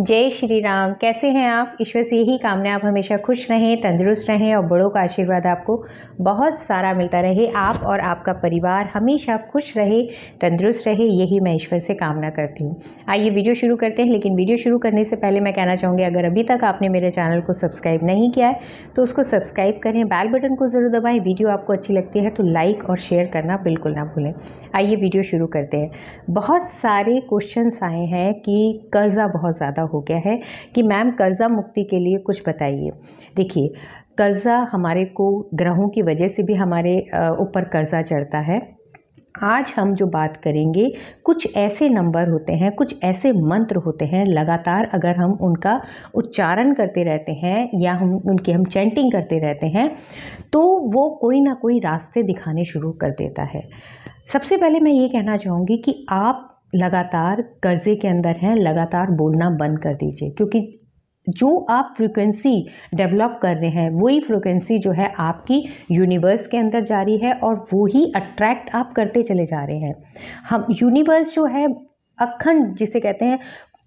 जय श्री राम कैसे हैं आप ईश्वर से यही कामना आप हमेशा खुश रहें तंदुरुस्त रहें और बड़ों का आशीर्वाद आपको बहुत सारा मिलता रहे आप और आपका परिवार हमेशा खुश रहे तंदुरुस्त रहे यही मैं ईश्वर से कामना करती हूँ आइए वीडियो शुरू करते हैं लेकिन वीडियो शुरू करने से पहले मैं कहना चाहूँगी अगर अभी तक आपने मेरे चैनल को सब्सक्राइब नहीं किया है तो उसको सब्सक्राइब करें बैल बटन को ज़रूर दबाएँ वीडियो आपको अच्छी लगती है तो लाइक और शेयर करना बिल्कुल ना भूलें आइए वीडियो शुरू करते हैं बहुत सारे क्वेश्चन आए हैं कि कर्ज़ा बहुत ज़्यादा हो गया है कि मैम कर्ज़ा मुक्ति के लिए कुछ बताइए देखिए कर्ज़ा हमारे को ग्रहों की वजह से भी हमारे ऊपर कर्ज़ा चढ़ता है आज हम जो बात करेंगे कुछ ऐसे नंबर होते हैं कुछ ऐसे मंत्र होते हैं लगातार अगर हम उनका उच्चारण करते रहते हैं या हम उनकी हम चैंटिंग करते रहते हैं तो वो कोई ना कोई रास्ते दिखाने शुरू कर देता है सबसे पहले मैं ये कहना चाहूँगी कि आप लगातार कर्जे के अंदर हैं लगातार बोलना बंद कर दीजिए क्योंकि जो आप फ्रीक्वेंसी डेवलप कर रहे हैं वही फ्रीक्वेंसी जो है आपकी यूनिवर्स के अंदर जा रही है और वो ही अट्रैक्ट आप करते चले जा रहे हैं हम यूनिवर्स जो है अखंड जिसे कहते हैं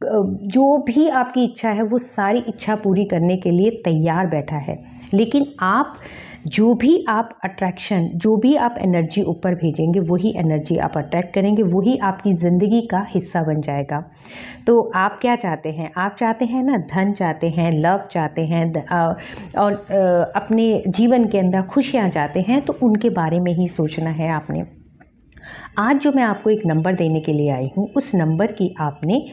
जो भी आपकी इच्छा है वो सारी इच्छा पूरी करने के लिए तैयार बैठा है लेकिन आप जो भी आप अट्रैक्शन जो भी आप एनर्जी ऊपर भेजेंगे वही एनर्जी आप अट्रैक्ट करेंगे वही आपकी ज़िंदगी का हिस्सा बन जाएगा तो आप क्या चाहते हैं आप चाहते हैं ना धन चाहते हैं लव चाहते हैं और अपने जीवन के अंदर खुशियाँ चाहते हैं तो उनके बारे में ही सोचना है आपने आज जो मैं आपको एक नंबर देने के लिए आई हूँ उस नंबर की आपने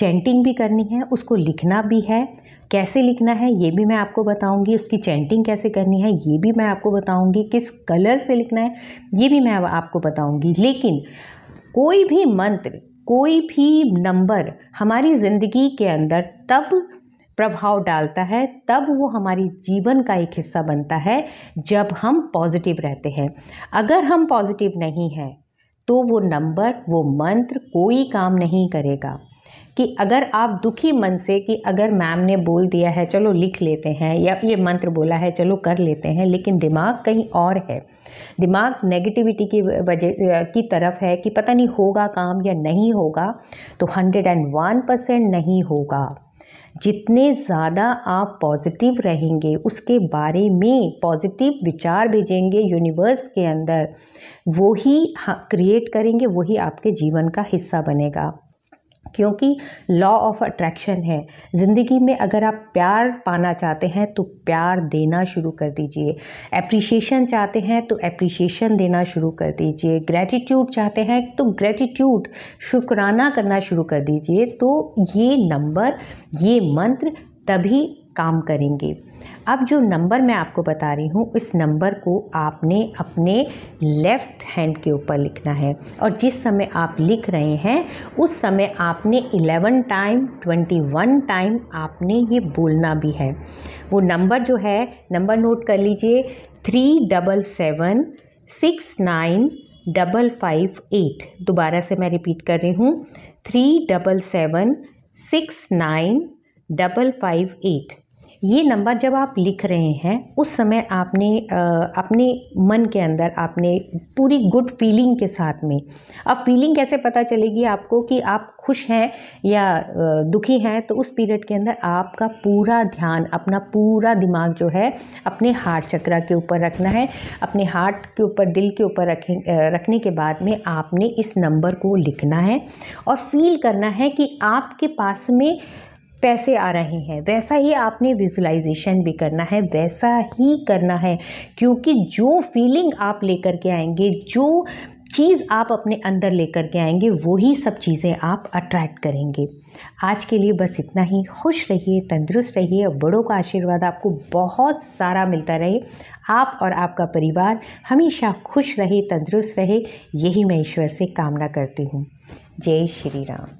चैंटिंग भी करनी है उसको लिखना भी है कैसे लिखना है ये भी मैं आपको बताऊंगी उसकी चैंटिंग कैसे करनी है ये भी मैं आपको बताऊंगी किस कलर से लिखना है ये भी मैं आपको बताऊंगी लेकिन कोई भी मंत्र कोई भी नंबर हमारी ज़िंदगी के अंदर तब प्रभाव डालता है तब वो हमारी जीवन का एक हिस्सा बनता है जब हम पॉजिटिव रहते हैं अगर हम पॉजिटिव नहीं हैं तो वो नंबर वो मंत्र कोई काम नहीं करेगा कि अगर आप दुखी मन से कि अगर मैम ने बोल दिया है चलो लिख लेते हैं या ये मंत्र बोला है चलो कर लेते हैं लेकिन दिमाग कहीं और है दिमाग नेगेटिविटी की वजह की तरफ है कि पता नहीं होगा काम या नहीं होगा तो हंड्रेड एंड वन परसेंट नहीं होगा जितने ज़्यादा आप पॉजिटिव रहेंगे उसके बारे में पॉजिटिव विचार भेजेंगे यूनिवर्स के अंदर वही क्रिएट हाँ, करेंगे वही आपके जीवन का हिस्सा बनेगा क्योंकि लॉ ऑफ अट्रैक्शन है ज़िंदगी में अगर आप प्यार पाना चाहते हैं तो प्यार देना शुरू कर दीजिए एप्रिसिएशन चाहते हैं तो एप्रिसिएशन देना शुरू कर दीजिए ग्रेटिट्यूड चाहते हैं तो ग्रेटिट्यूड शुक्राना करना शुरू कर दीजिए तो ये नंबर ये मंत्र तभी काम करेंगे अब जो नंबर मैं आपको बता रही हूँ इस नंबर को आपने अपने लेफ़्ट हैंड के ऊपर लिखना है और जिस समय आप लिख रहे हैं उस समय आपने 11 टाइम 21 टाइम आपने ये बोलना भी है वो नंबर जो है नंबर नोट कर लीजिए three double seven six nine double five eight दोबारा से मैं रिपीट कर रही हूँ three double seven six nine double five eight ये नंबर जब आप लिख रहे हैं उस समय आपने अपने मन के अंदर आपने पूरी गुड फीलिंग के साथ में अब फीलिंग कैसे पता चलेगी आपको कि आप खुश हैं या दुखी हैं तो उस पीरियड के अंदर आपका पूरा ध्यान अपना पूरा दिमाग जो है अपने हार्ट चक्रा के ऊपर रखना है अपने हार्ट के ऊपर दिल के ऊपर रखें रखने के बाद में आपने इस नंबर को लिखना है और फील करना है कि आपके पास में पैसे आ रहे हैं वैसा ही आपने विजुलाइजेशन भी करना है वैसा ही करना है क्योंकि जो फीलिंग आप लेकर के आएंगे जो चीज़ आप अपने अंदर लेकर के आएंगे वही सब चीज़ें आप अट्रैक्ट करेंगे आज के लिए बस इतना ही खुश रहिए तंदुरुस्त रहिए और बड़ों का आशीर्वाद आपको बहुत सारा मिलता रहे आप और आपका परिवार हमेशा खुश रहे तंदुरुस्त रहे यही मैं ईश्वर से कामना करती हूँ जय श्री राम